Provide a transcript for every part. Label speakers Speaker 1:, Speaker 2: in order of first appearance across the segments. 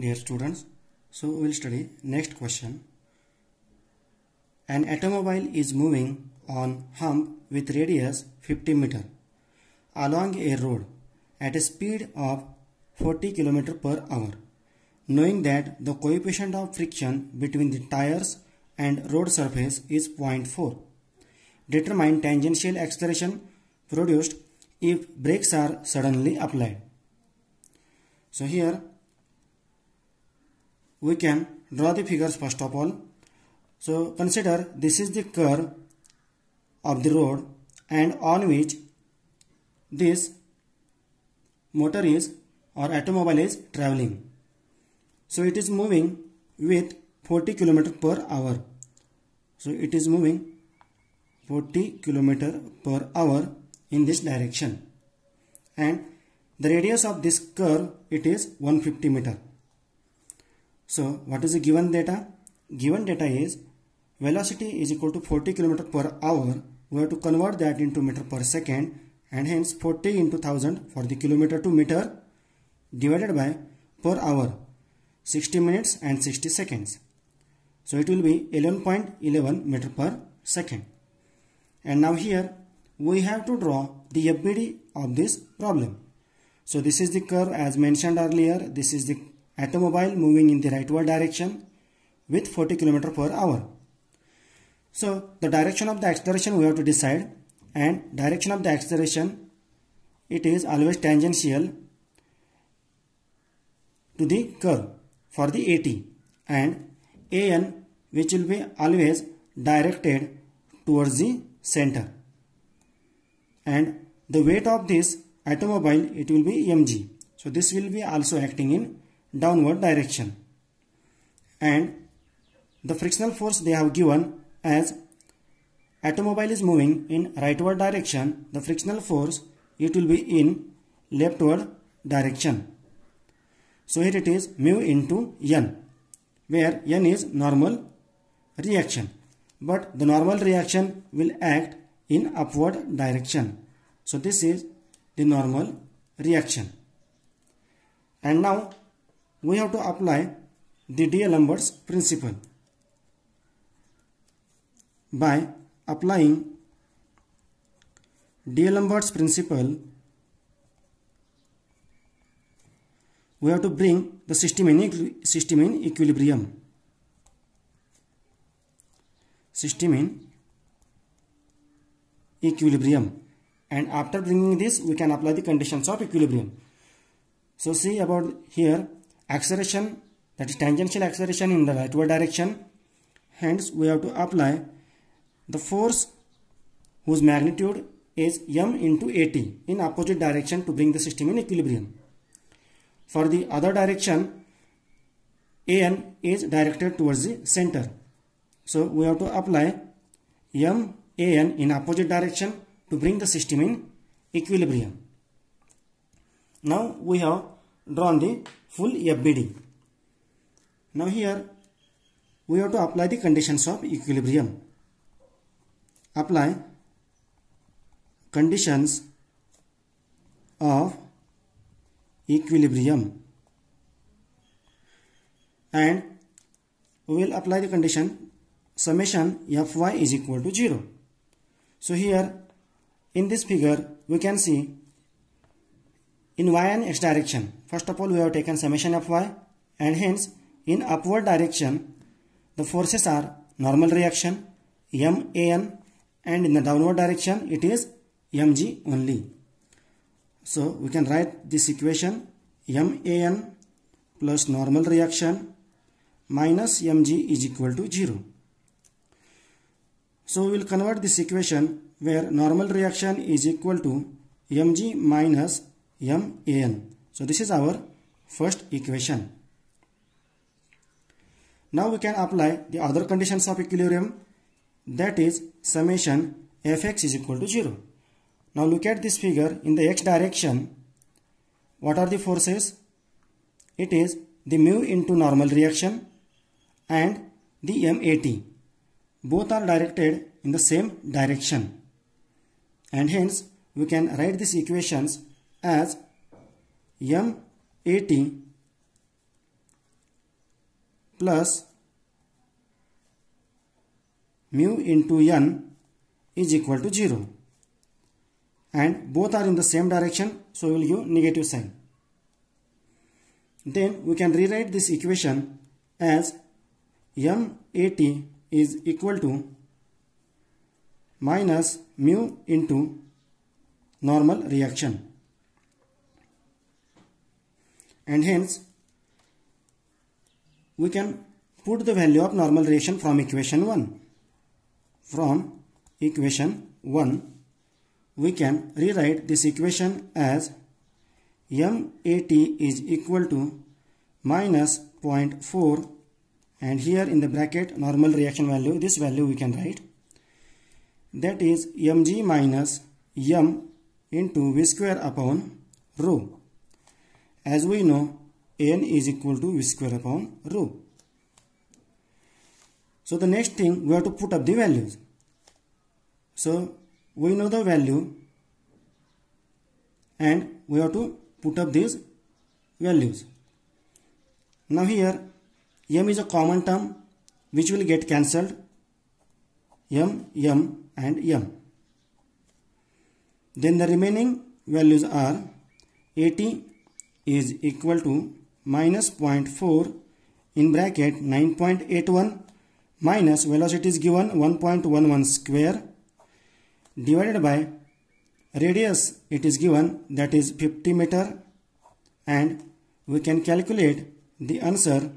Speaker 1: dear students so we will study next question an automobile is moving on hump with radius 50 meter along a road at a speed of 40 km per hour knowing that the coefficient of friction between the tires and road surface is 0.4 determine tangential acceleration produced if brakes are suddenly applied so here we can draw the figures first of all. So consider this is the curve of the road and on which this motor is or automobile is traveling. So it is moving with 40 km per hour. So it is moving 40 km per hour in this direction and the radius of this curve it is 150 meter. So what is the given data? Given data is velocity is equal to 40 km per hour. We have to convert that into meter per second and hence 40 into 1000 for the kilometer to meter divided by per hour 60 minutes and 60 seconds. So it will be 11.11 .11 meter per second. And now here we have to draw the FBD of this problem. So this is the curve as mentioned earlier. This is the automobile moving in the rightward direction with 40 km per hour. So the direction of the acceleration we have to decide and direction of the acceleration it is always tangential to the curve for the AT and AN which will be always directed towards the center and the weight of this automobile it will be mg so this will be also acting in downward direction and the frictional force they have given as automobile is moving in rightward direction the frictional force it will be in leftward direction so here it is mu into n where n is normal reaction but the normal reaction will act in upward direction so this is the normal reaction and now we have to apply the D'Alembert's principle by applying D'Alembert's principle we have to bring the system in, system in equilibrium system in equilibrium and after bringing this we can apply the conditions of equilibrium so see about here acceleration that is tangential acceleration in the rightward direction hence we have to apply the force whose magnitude is m into at in opposite direction to bring the system in equilibrium for the other direction an is directed towards the center so we have to apply m an in opposite direction to bring the system in equilibrium now we have drawn the full FBD. Now here we have to apply the conditions of equilibrium. Apply conditions of equilibrium and we will apply the condition summation fy is equal to 0. So here in this figure we can see in y and x direction. First of all, we have taken summation of y and hence in upward direction, the forces are normal reaction, MAN and in the downward direction, it is MG only. So, we can write this equation MAN plus normal reaction minus Mg is equal to 0. So, we will convert this equation where normal reaction is equal to Mg minus MAN. So this is our first equation. Now we can apply the other conditions of equilibrium that is summation fx is equal to 0. Now look at this figure in the x direction. What are the forces? It is the mu into normal reaction and the MAT. Both are directed in the same direction. And hence we can write these equations as m a t plus mu into n is equal to 0 and both are in the same direction so we will give negative sign. Then we can rewrite this equation as m a t is equal to minus mu into normal reaction and hence we can put the value of normal relation from equation 1 from equation 1 we can rewrite this equation as MAT is equal to minus 0.4 and here in the bracket normal reaction value this value we can write that is mg minus m into v square upon rho as we know, n is equal to v square upon rho. So the next thing, we have to put up the values. So we know the value and we have to put up these values. Now here, m is a common term which will get cancelled. m, m and m. Then the remaining values are 80, is equal to minus 0.4 in bracket 9.81 minus velocity is given 1.11 square divided by radius it is given that is 50 meter and we can calculate the answer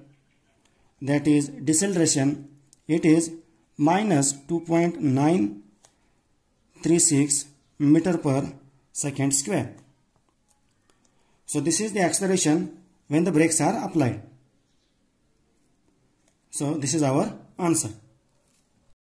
Speaker 1: that is deceleration it is minus 2.936 meter per second square so this is the acceleration when the brakes are applied. So this is our answer.